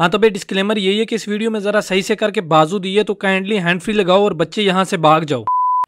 हाँ तो भाई डिस्क्लेमर यही है कि इस वीडियो में ज़रा सही से करके बाजू दिए तो काइंडली हैंड फ्री लगाओ और बच्चे यहाँ से भाग जाओ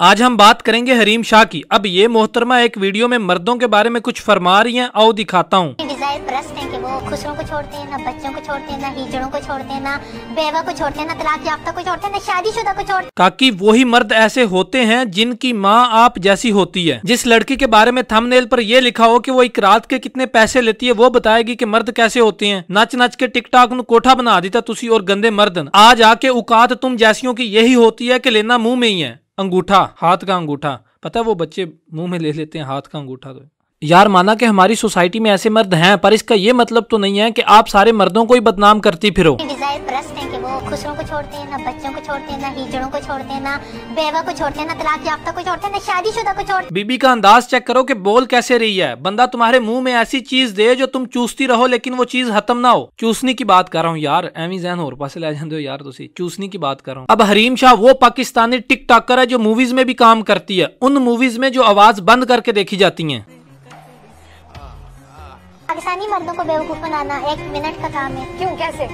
आज हम बात करेंगे हरीम शाह की अब ये मोहतरमा एक वीडियो में मर्दों के बारे में कुछ फरमा रही हैं आओ दिखाता हूँ ताकि खुशरों को छोड़ते हैं ना बच्चों को छोड़ते हैं ना हिजड़ों को छोड़ते हैं ना बेवा को छोड़ते हैं ना तलाक याफ्ता को छोड़ते हैं ना शादीशुदा को छोड़ते वही मर्द ऐसे होते हैं जिनकी माँ आप जैसी होती है जिस लड़की के बारे में थंबनेल पर ये लिखा हो कि वो एक रात के कितने पैसे लेती है वो बताएगी की मर्द कैसे होते हैं नच नच के टिकटाक न कोठा बना देता तुम और गंदे मर्द आज आके औकात तुम जैसियों की यही होती है की लेना मुँह में ही है अंगूठा हाथ का अंगूठा पता है वो बच्चे मुंह में ले लेते हैं हाथ का अंगूठा तो यार माना कि हमारी सोसाइटी में ऐसे मर्द हैं पर इसका ये मतलब तो नहीं है कि आप सारे मर्दों को ही बदनाम करती फिरो को बीबी का अंदाज चेक करो कि बोल कैसे रही है बंदा तुम्हारे मुंह में ऐसी चीज दे जो तुम चूसती रहो लेकिन वो चीज खत्म ना हो चूसनी की बात कर रहा हूँ यार एवी जहन और पास ले जाते हो यार चूसनी की बात कर रहा हूँ अब हरीम शाह वो पाकिस्तानी टिक टॉकर है जो मूवीज में भी काम करती है उन मूवीज में जो आवाज बंद करके देखी जाती है पाकिस्तानी मर्दों को बेवकूफ़ बनाना एक मिनट का काम है क्यों कैसे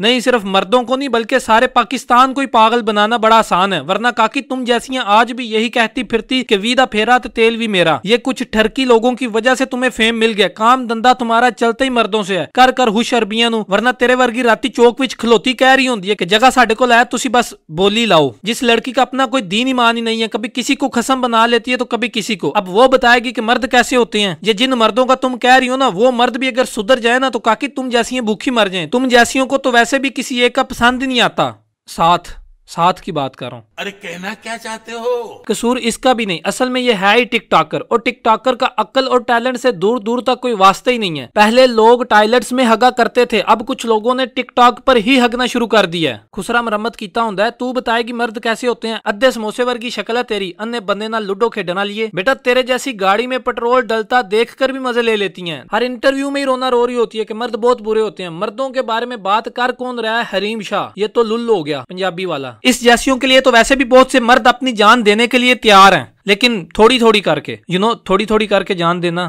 नहीं सिर्फ मर्दों को नहीं बल्कि सारे पाकिस्तान को ही पागल बनाना बड़ा आसान है वरना काकी तुम जैसी आज भी यही कहती फिरती कि वीदा फेरा तो तेल भी मेरा ये कुछ ठरकी लोगों की वजह से तुम्हें फेम मिल गया काम धंधा तुम्हारा चलते ही मर्दों से है कर कर हुश अरबिया वरना तेरे वर्गी रात चौक विच खलोती कह रही होंगी की कि जगह साढ़े को लाया तुम बस बोली लाओ जिस लड़की का अपना कोई दीन ईमान ही नहीं है कभी किसी को खसम बना लेती है तो कभी किसी को अब वो बताएगी की मर्द कैसे होते हैं ये जिन मर्दों का तुम कह रही हो ना वो मर्द भी अगर सुधर जाए ना तो काकी तुम जैसी भूखी मर जाए तुम जैसे सियासियों को तो वैसे भी किसी एक का पसंद नहीं आता साथ साथ की बात कर रहा हूँ अरे कहना क्या चाहते हो कसूर इसका भी नहीं असल में ये है ही टिकटॉकर और टिकटॉकर का अक्ल और टैलेंट से दूर दूर तक कोई वास्ते ही नहीं है पहले लोग टॉयलेट्स में हगा करते थे अब कुछ लोगों ने टिकटॉक पर ही हगना शुरू कर दिया है खुसरा मरम्मत किया होंगे तू बताएगी मर्द कैसे होते हैं अद्धे समोसे वर्गी शक्ल है तेरी अन्य बंदे ना लूडो खेडना लिए बेटा तेरे जैसी गाड़ी में पेट्रोल डलता देख कर भी मजे ले लेती है हर इंटरव्यू में ही रोना रो रही होती है की मर्द बहुत बुरे होते हैं मर्दों के बारे में बात कर कौन रहा है हरीम शाह ये तो लुल्ल हो गया पंजाबी वाला इस जैसियों के लिए तो वैसे भी बहुत से मर्द अपनी जान देने के लिए तैयार हैं लेकिन थोड़ी थोड़ी करके यू you नो know, थोड़ी थोड़ी करके जान देना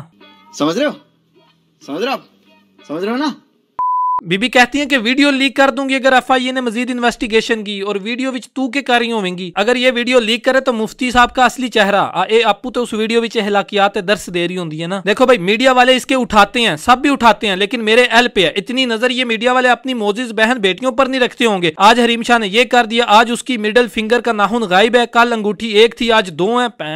समझ रहे हो समझ रहे हो समझ रहे हो ना बीबी कहती है कि वीडियो लीक कर दूंगी अगर एफ आई ए ने मजीद इन्वेस्टिगेशन की और वीडियो विच तू के रही होवेंगी अगर ये वीडियो लीक करे तो मुफ्ती साहब का असली चेहरा ए आपू तो उस वीडियो विच हलाकियात दर्श दे रही होंगी है ना देखो भाई मीडिया वाले इसके उठाते हैं सब भी उठाते हैं लेकिन मेरे एल पे है इतनी नजर ये मीडिया वाले अपनी मोजिज बहन बेटियों पर नहीं रखते होंगे आज हरीम शाह ने ये कर दिया आज उसकी मिडल फिंगर का नाहुन गायब है कल अंगूठी एक थी आज दो है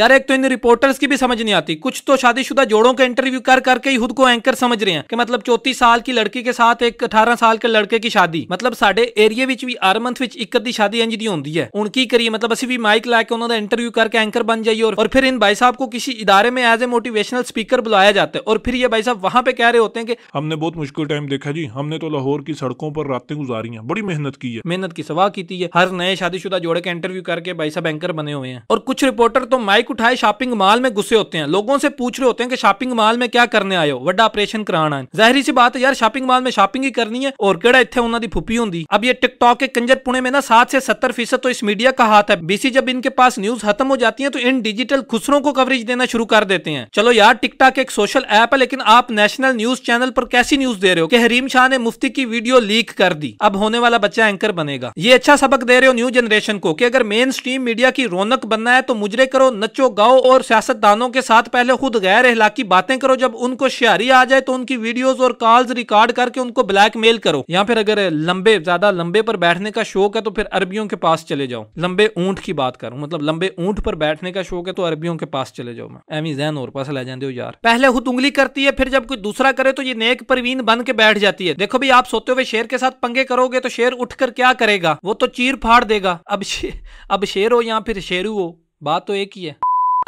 यार एक तो इन रिपोर्टर्स की भी समझ नहीं आती कुछ तो शादीशुदा जोड़ों का इंटरव्यू कर करके ही खुद को एंकर समझ रहे हैं कि मतलब चौतीस साल की लड़की के साथ एक अठारह साल के लड़के की शादी मतलब साढ़े एरिए भी हर मंथ विच एक अद्धी शादी इंज दी होंगी है ਹੈ ਹੁਣ ਕੀ ਕਰੀਏ ਮਤਲਬ ਅਸੀਂ ਵੀ ਮਾਈਕ उन्होंने इंटरव्यू करके एंकर बन जाइए और फिर इन भाई साहब को किसी इदारे में एज ए मोटिवेशनल स्पीकर बुलाया जाता है और फिर ये भाई साहब वहां पे कह रहे होते हैं कि हमने बहुत मुश्किल टाइम देखा जी हमने तो लाहौर की सड़कों पर रातें गुजारी हैं बड़ी मेहनत की है मेहनत की सवाह की है हर नए शादीशुदा जोड़े का इंटरव्यू करके भाई साहब एंकर बने हुए हैं और कुछ रिपोर्टर तो माइक उठाए शॉपिंग मॉल में गुस्से होते हैं लोगों से पूछ रहे होते हैं कि शॉपिंग मॉल में क्या करने आयो वा ऑपरेशन कराना जहरी सी बात है यार शॉपिंग मॉल में शॉपिंग ही करनी है और कड़ा इतने उन्होंने फुपी होंगी अब ये टिकटॉक के कंजर पुणे में ना सात से सत्तर तो इस मीडिया का हाथ है बीसी जब इनके पास न्यूज खत्म हो जाती है तो इन डिजिटल खुसरों को कवरेज देना शुरू कर देते हैं चलो यार टिकटॉक एक सोशल ऐप है लेकिन आप नेशनल न्यूज चैनल पर कैसी न्यूज दे रहे हो कि हरीम शाह ने मुफ्ती की वीडियो लीक कर दी अब होने वाला बच्चा एंकर बनेगा ये अच्छा सबक दे रहे हो न्यू जनरेशन को कि अगर मेन स्ट्रीम मीडिया की रौनक बनना है तो मुजरे करो न बच्चों गाओ और सियासतदानों के साथ पहले खुद गैर अहलाकी बातें करो जब उनको शहरी आ जाए तो उनकी वीडियोस और कॉल्स रिकॉर्ड करके उनको ब्लैकमेल करो या फिर अगर लंबे ज्यादा लंबे पर बैठने का शौक है तो फिर अरबियों के पास चले जाओ लंबे ऊंट की बात करूं मतलब लंबे ऊंट पर बैठने का शौक है तो अरबियों के पास चले जाओ मैं एवं जैन और पास ले जाते हो यार पहले खुद उंगली करती है फिर जब कोई दूसरा करे तो ये नेक परवीन बन के बैठ जाती है देखो भाई आप सोते हुए शेर के साथ पंगे करोगे तो शेर उठकर क्या करेगा वो तो चीर फाड़ देगा अब शे, अब शेर हो या फिर शेरू हो बात तो एक ही है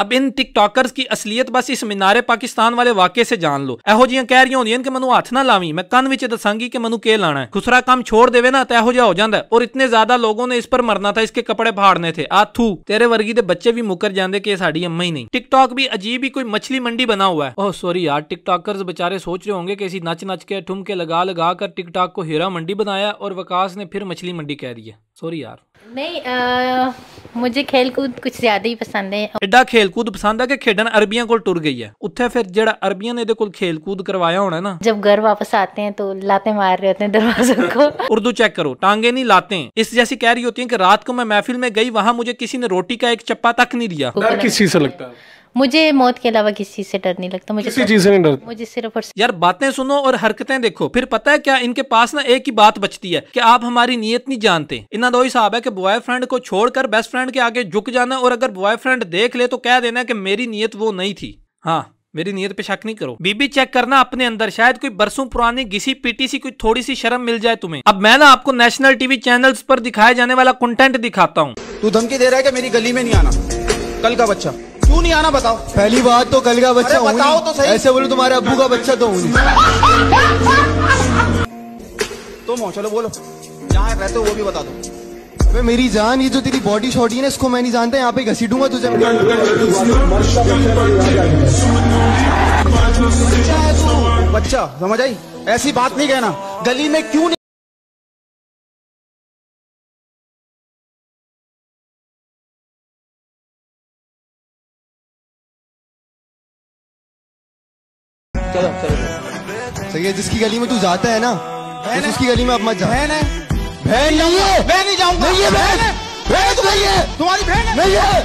अब इन टिकटॉकर्स की असलियत बस इस मिनारे पाकिस्तान वाले वाक्य से जान लो ਇਹੋ ਜੀਆਂ ਕਹਿ ਰਹੀਆਂ ਹੁੰਦੀਆਂ ਕਿ ਮੈਨੂੰ ਹੱਥ ਨਾ ਲਾਵੀਂ ਮੈਂ ਕੰਨ ਵਿੱਚ ਦੱਸਾਂਗੀ ਕਿ ਮੈਨੂੰ ਕੀ ਲਾਣਾ ਹੈ ਖੁਸਰਾ ਕੰਮ ਛੋੜ ਦੇਵੇ ਨਾ ਤਾਂ ਇਹੋ ਜਿਹਾ ਹੋ ਜਾਂਦਾ ਔਰ ਇਤਨੇ ਜ਼ਿਆਦਾ ਲੋਗੋਂ ਨੇ ਇਸ ਪਰ ਮਰਨਾ ਤਾਂ ਇਸਕੇ ਕਪੜੇ ਫਾੜਨੇ ਥੇ ਆਥੂ ਤੇਰੇ ਵਰਗੀ ਦੇ ਬੱਚੇ ਵੀ ਮੁਕਰ ਜਾਂਦੇ ਕਿ ਸਾਡੀ ਅੰਮਾ ਹੀ नहीं टिकटॉक भी अजीब ही कोई मछली मंडी बना हुआ है ओह सॉरी यार टिकटॉकर बेचारे सोच रहे होंगे कि इसी नच नच के ठुमके लगा लगा कर टिकटॉक को हीरा मंडी बनाया और वकास ने फिर मछली मंडी कह दी सॉरी यार नहीं आ, मुझे खेल कूद कुछ ज्यादा ही पसंद है खेल ਖੇਲਕੂਦ ਪਸੰਦ ਆ ਕਿ ਖੇਡਣ ਅਰਬੀਆਂ ਕੋਲ ਟੁਰ ਗਈ ਹੈ ਉੱਥੇ ਫਿਰ ਜਿਹੜਾ ਅਰਬੀਆਂ ਨੇ ਇਹਦੇ ਕੋਲ ਖੇਲਕੂਦ ਕਰਵਾਇਆ ਹੋਣਾ ਨਾ जब घर वापस आते हैं तो लाते मार रहे होते हैं दरवाजों को उर्दू चेक करो टांगे नहीं लाते इस जैसी कह रही होती है की रात को मैं महफिल में गई वहां मुझे किसी ने रोटी का एक चप्पा तक नहीं दिया किसी से लगता है मुझे मौत के अलावा किसी चीज से डर नहीं लगता मुझे किसी चीज से नहीं डर मुझे सिर्फ और यार बातें सुनो और हरकतें देखो फिर पता है क्या इनके पास ना एक ही बात बचती है कि आप हमारी नीयत नहीं जानते इन्ना दो साहब है कि बॉयफ्रेंड को छोड़कर बेस्ट फ्रेंड के आगे झुक जाना और अगर बॉयफ्रेंड देख ले तो कह देना कि मेरी नीयत वो नहीं थी हाँ मेरी नीयत पे शक नहीं करो बीबी चेक करना अपने अंदर शायद कोई बरसों पुरानी घिसी पीटी सी कोई थोड़ी सी शर्म मिल जाए तुम्हें अब मैं ना आपको नेशनल टीवी चैनल्स पर दिखाए जाने वाला कंटेंट दिखाता हूँ तू धमकी दे रहा है कि मेरी गली में नहीं आना कल का बच्चा क्यों नहीं आना बताओ पहली बात तो कल का बच्चा बताओ तो सही ऐसे बोलो तुम्हारे अबू का बच्चा तो हूँ तुम हो चलो बोलो जहाँ रहते हो वो भी बता दो मैं मेरी जान ये जो तेरी बॉडी शॉडी है ना इसको मैं नहीं जानता यहाँ पे घसीटूंगा तुझे बच्चा समझ आई ऐसी बात नहीं कहना गली में क्यों नहीं चलो चलो सही है जिसकी गली में तू जाता है ना बहन उसकी गली में अब मत जा बहन है बहन नहीं है मैं नहीं जाऊंगा नहीं है बहन बहन तो नहीं है तुम्हारी बहन है नहीं है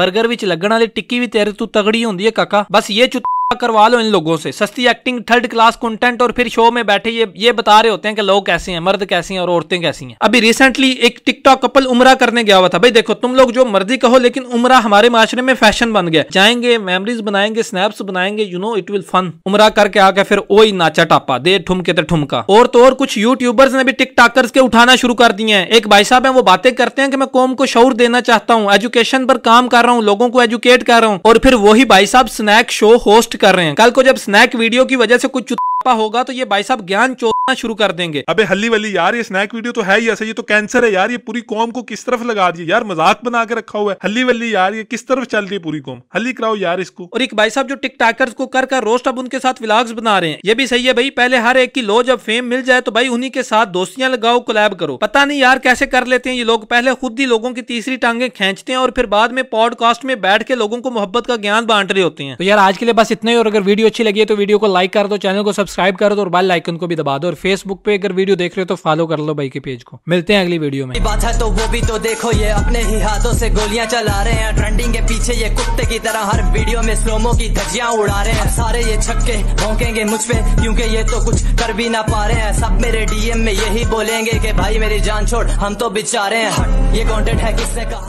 बर्गर विच लगन बहुत टिक्की भी तेरे तू तगड़ी होंगी है काका बस ये ਬਰਗਰ करवा लो इन लोगों से सस्ती एक्टिंग थर्ड क्लास कंटेंट और फिर शो में बैठे ये ये बता रहे होते हैं कि लोग कैसे हैं मर्द कैसे हैं और औरतें कैसी हैं अभी रिसेंटली एक टिकटॉक कपल उमरा करने गया हुआ था भाई देखो तुम लोग जो मर्जी कहो लेकिन उमरा हमारे माशरे में फैशन बन गया जाएंगे मेमरीज बनाएंगे स्नैप्स बनाएंगे you know it will fun उमरा करके आके फिर ओ नाचा टापा दे ठुमके तो ठुमका और तो और कुछ यूट्यूबर्स ने भी टिकटॉकर्स के उठाना शुरू कर दिए हैं एक भाई साहब है वो बातें करते हैं कि मैं कौम को शौर देना चाहता हूँ एजुकेशन पर काम कर रहा हूँ लोगों को एजुकेट कर रहा हूँ और फिर वही भाई साहब स्नैक शो होस्ट कर रहे हैं कल को जब स्नैक वीडियो की वजह से कुछ मोटापा होगा तो ये भाई साहब ज्ञान चोरना शुरू कर देंगे अबे हल्ली वाली यार ये स्नैक वीडियो तो है ही ऐसा ये तो कैंसर है यार ये पूरी कौम को किस तरफ लगा दिए यार मजाक बना के रखा हुआ है हल्ली वल्ली यार ये किस तरफ चल रही है पूरी कौम हल्ली कराओ यार इसको और एक भाई साहब जो टिक टाकर्स को कर कर रोस्ट अब उनके साथ व्लाग्स बना रहे हैं ये भी सही है भाई पहले हर एक की लो जब फेम मिल जाए तो भाई उन्हीं के साथ दोस्तियां लगाओ कोलैब करो पता नहीं यार कैसे कर लेते हैं ये लोग पहले खुद ही लोगों की तीसरी टांगे खींचते हैं और फिर बाद में पॉडकास्ट में बैठ के लोगों को मोहब्बत का ज्ञान बांट रहे होते हैं तो यार आज के लिए बस इतना ही और अगर वीडियो अच्छी लगी है तो वीडियो को लाइक कर दो चैनल को सब्सक्राइब सब्सक्राइब कर दो तो और बेल आइकन को भी दबा दो और फेसबुक पे अगर वीडियो देख रहे हो तो फॉलो कर लो भाई के पेज को मिलते हैं अगली वीडियो में बात है तो वो भी तो देखो ये अपने ही हाथों से गोलियां चला रहे हैं ट्रेंडिंग के पीछे ये कुत्ते की तरह हर वीडियो में स्लोमो की धजिया उड़ा रहे हैं सारे ये छक्के भोंकेंगे मुझ पे क्यूँकी ये तो कुछ कर भी ना पा रहे हैं सब मेरे डीएम में यही बोलेंगे की भाई मेरी जान छोड़ हम तो बिचारे हैं ये कॉन्टेंट है किसने कहा